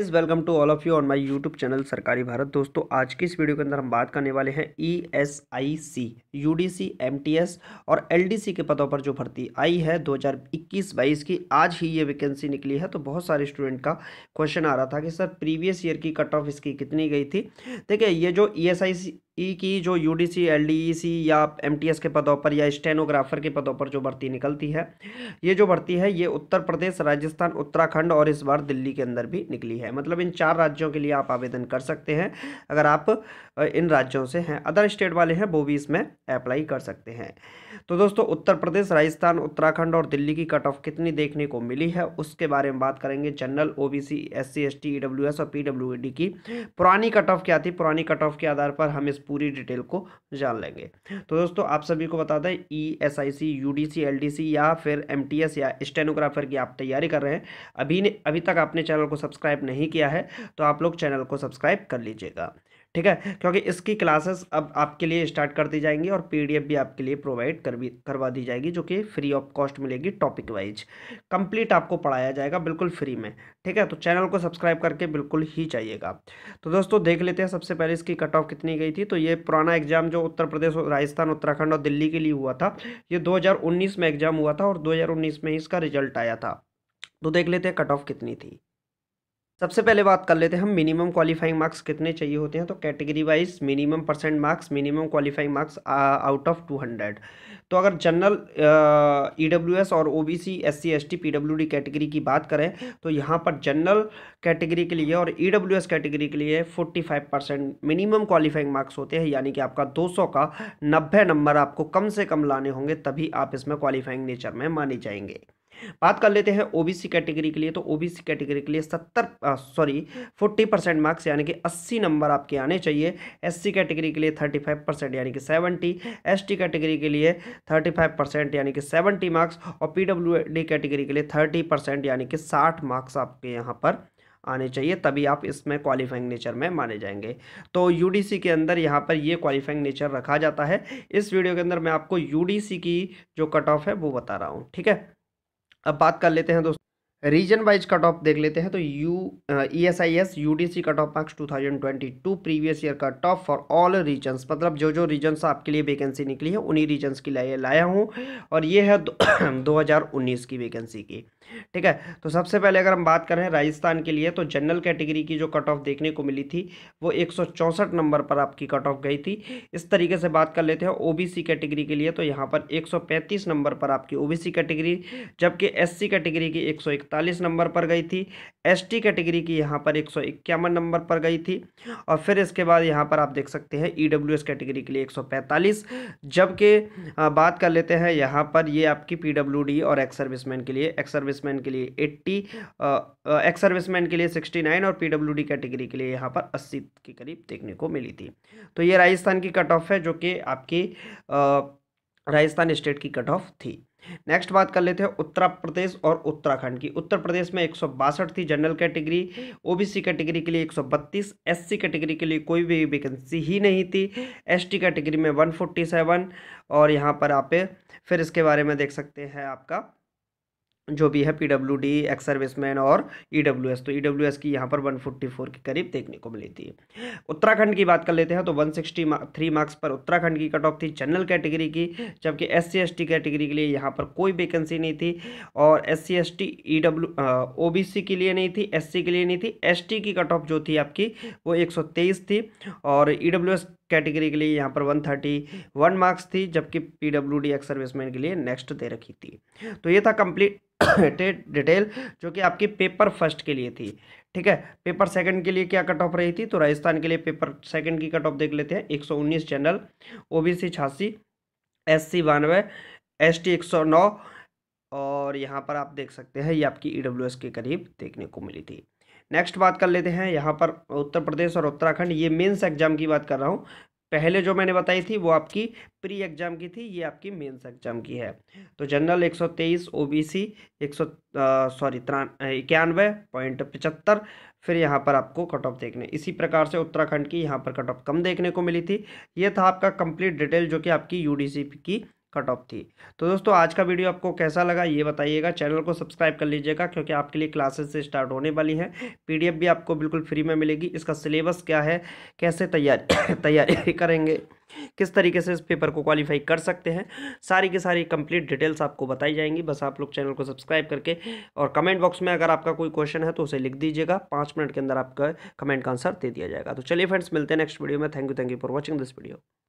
is welcome to all of you on my YouTube channel Sarkari Bharat दोस्तों आज की इस वीडियो के अंदर हम बात करने वाले हैं E S I C U D C M T S और एल डी सी के पदों पर जो भर्ती आई है 2021-22 की आज ही ये वैकेंसी निकली है तो बहुत सारे स्टूडेंट का क्वेश्चन आ रहा था कि सर प्रीवियस ईयर की कट ऑफ इसकी कितनी गई थी देखिए ये जो ई S I C E e की जो U D C L D E C या एम टी एस के पदों पर या स्टेनोग्राफर के पदों पर जो भर्ती निकलती है ये जो भर्ती है ये उत्तर प्रदेश राजस्थान उत्तराखंड और इस बार दिल्ली के अंदर भी निकली है मतलब इन चार राज्यों के लिए आप आवेदन कर सकते हैं अगर आप इन राज्यों से हैं अदर स्टेट वाले हैं वो भी इसमें अप्लाई कर सकते हैं तो दोस्तों उत्तर प्रदेश राजस्थान उत्तराखंड और दिल्ली की कट ऑफ कितनी देखने को मिली है उसके बारे में बात करेंगे general O B C S C S T E W S और पी डब्ल्यू डी की पुरानी कट ऑफ क्या थी पुरानी कट ऑफ के आधार पर हम इस पूरी डिटेल को जान लेंगे तो दोस्तों आप सभी को बता दें E S I C U D C L D C या फिर एम टी एस या स्टेनोग्राफर की आप तैयारी कर रहे हैं अभी ने अभी तक आपने चैनल को सब्सक्राइब नहीं किया है तो आप लोग चैनल को सब्सक्राइब कर लीजिएगा ठीक है क्योंकि इसकी क्लासेस अब आपके लिए स्टार्ट कर दी जाएंगी और पीडीएफ भी आपके लिए प्रोवाइड कर भी करवा दी जाएगी जो कि फ्री ऑफ कॉस्ट मिलेगी टॉपिक वाइज कंप्लीट आपको पढ़ाया जाएगा बिल्कुल फ्री में ठीक है तो चैनल को सब्सक्राइब करके बिल्कुल ही चाहिएगा तो दोस्तों देख लेते हैं सबसे पहले इसकी कट ऑफ कितनी गई थी तो ये पुराना एग्जाम जो उत्तर प्रदेश राजस्थान उत्तराखंड और दिल्ली के लिए हुआ था ये दो में एग्जाम हुआ था और दो में इसका रिजल्ट आया था तो देख लेते हैं कट ऑफ कितनी थी सबसे पहले बात कर लेते हैं हम मिनिमम क्वालिफाइंग मार्क्स कितने चाहिए होते हैं तो category wise minimum percent marks minimum qualifying marks out of two hundred तो अगर जनरल ई डब्ल्यू एस और O B C S C S T P W D category की बात करें तो यहाँ पर जनरल कैटेगरी के लिए और ई डब्ल्यू एस कैटेगरी के लिए forty five percent minimum qualifying marks होते हैं यानी कि आपका दो सौ का नब्बे नंबर आपको कम से कम लाने होंगे तभी आप इसमें क्वालिफाइंग नेचर में माने जाएंगे बात कर लेते हैं ओबीसी कैटेगरी के लिए तो ओबीसी कैटेगरी के लिए सत्तर सॉरी फोर्टी परसेंट मार्क्स यानी कि अस्सी नंबर आपके आने चाहिए एससी कैटेगरी के लिए थर्टी फाइव परसेंट यानी कि सेवेंटी एसटी कैटेगरी के लिए थर्टी फाइव परसेंट यानी कि सेवेंटी मार्क्स और पीडब्ल्यूडी कैटेगरी के लिए थर्टी परसेंट यानी कि साठ मार्क्स आपके यहाँ पर आने चाहिए तभी आप इसमें क्वालिफाइंग नेचर में माने जाएंगे तो यूडीसी के अंदर यहाँ पर ये क्वालिफाइंग नेचर रखा जाता है इस वीडियो के अंदर मैं आपको यूडीसी की जो कट ऑफ है वो बता रहा हूँ ठीक है अब बात कर लेते हैं दोस्तों रीजन वाइज कट ऑफ देख लेते हैं तो U E S I S U D C cut off marks two thousand twenty two previous year cut off for all regions मतलब जो जो रीजन्स आपके लिए वैकेंसी निकली है उन्हीं रीजन्स की लाया लाया हूँ और ये है दो हज़ार उन्नीस की वैकेंसी की ठीक है तो सबसे पहले अगर हम बात करें राजस्थान के लिए तो जनरल कैटेगरी की जो कट ऑफ देखने को मिली थी वो एक सौ चौंसठ नंबर पर आपकी कट ऑफ गई थी इस तरीके से बात कर लेते हैं ओ बी सी कैटेगरी के लिए तो यहाँ पर एक सौ पैंतीस नंबर पर आपकी ओ बी सी कैटेगरी जबकि एस सी कैटेगरी की एक सौ इकतालीस 147 नंबर पर गई थी एसटी कैटेगरी की यहाँ पर एक नंबर पर गई थी और फिर इसके बाद यहाँ पर आप देख सकते हैं ईडब्ल्यूएस e कैटेगरी के लिए 145 जबकि बात कर लेते हैं यहाँ पर ये आपकी पीडब्ल्यूडी और एक्स सर्विसमैन के लिए एक्स सर्विसमैन के लिए एट्टी एक्स सर्विसमैन के लिए सिक्सटी नाइन और पीडब्ल्यूडी कैटेगरी के लिए यहाँ पर अस्सी के करीब देखने को मिली थी तो ये राजस्थान की कट ऑफ है जो कि आपकी राजस्थान स्टेट की कट ऑफ थी नेक्स्ट बात कर लेते हैं उत्तर प्रदेश और उत्तराखंड की उत्तर प्रदेश में एक थी जनरल कैटेगरी ओबीसी कैटेगरी के लिए एक 132 एससी कैटेगरी के लिए कोई भी वैकेंसी ही नहीं थी एसटी कैटेगरी में 147 और यहाँ पर आप फिर इसके बारे में देख सकते हैं आपका जो भी है P W D ex serviceman और ई डब्ल्यू एस तो ई डब्ल्यू एस की यहाँ पर वन फोर्टी फोर के करीब देखने को मिली थी उत्तराखंड की बात कर लेते हैं तो वन सिक्सटी थ्री मार्क्स पर उत्तराखंड की कट ऑफ थी जनरल कैटेगरी की जबकि S C S T category के लिए यहाँ पर कोई वैकेंसी नहीं थी और S C S T E W O B C के लिए नहीं थी एस सी के लिए नहीं थी एस टी की कट ऑफ जो थी आपकी वो एक सौ तेईस थी और ई डब्ल्यू एस कैटेगरी के लिए यहाँ पर थर्टी वन मार्क्स थी जबकि P W D ex serviceman के लिए नेक्स्ट दे रखी थी तो ये था कंप्लीट डिटेल जो कि आपकी पेपर फर्स्ट के लिए थी ठीक है पेपर सेकंड के लिए क्या कट ऑफ रही थी तो राजस्थान के लिए पेपर सेकंड की कट ऑफ देख लेते हैं 119 जनरल ओबीसी छियासी एस सी बानवे एस टी एक सौ नौ और यहाँ पर आप देख सकते हैं ये आपकी ई डब्ल्यू एस के करीब देखने को मिली थी नेक्स्ट बात कर लेते हैं यहाँ पर उत्तर प्रदेश और उत्तराखंड ये मेंस एग्जाम की बात कर रहा हूँ पहले जो मैंने बताई थी वो आपकी प्री एग्जाम की थी ये आपकी मेंस एग्जाम की है तो जनरल 123 ओबीसी 100 सॉरी इक्यानवे पॉइंट पचहत्तर फिर यहाँ पर आपको कट ऑफ देखने इसी प्रकार से उत्तराखंड की यहाँ पर कट ऑफ कम देखने को मिली थी ये था आपका कंप्लीट डिटेल जो कि आपकी यू की कट ऑफ थी तो दोस्तों आज का वीडियो आपको कैसा लगा ये बताइएगा चैनल को सब्सक्राइब कर लीजिएगा क्योंकि आपके लिए क्लासेस से स्टार्ट होने वाली हैं पीडीएफ भी आपको बिल्कुल फ्री में मिलेगी इसका सिलेबस क्या है कैसे तैयारी तैयारी करेंगे किस तरीके से इस पेपर को क्वालिफाई कर सकते हैं सारी की सारी कंप्लीट डिटेल्स आपको बताई जाएंगी बस आप लोग चैनल को सब्सक्राइब करके और कमेंट बॉक्स में अगर आपका कोई क्वेश्चन है तो उसे लिख दीजिएगा पाँच मिनट के अंदर आपका कमेंट का आंसर दे दिया जाएगा तो चलिए फ्रेंड्स मिलते हैं नेक्स्ट वीडियो में thank you thank you for watching this video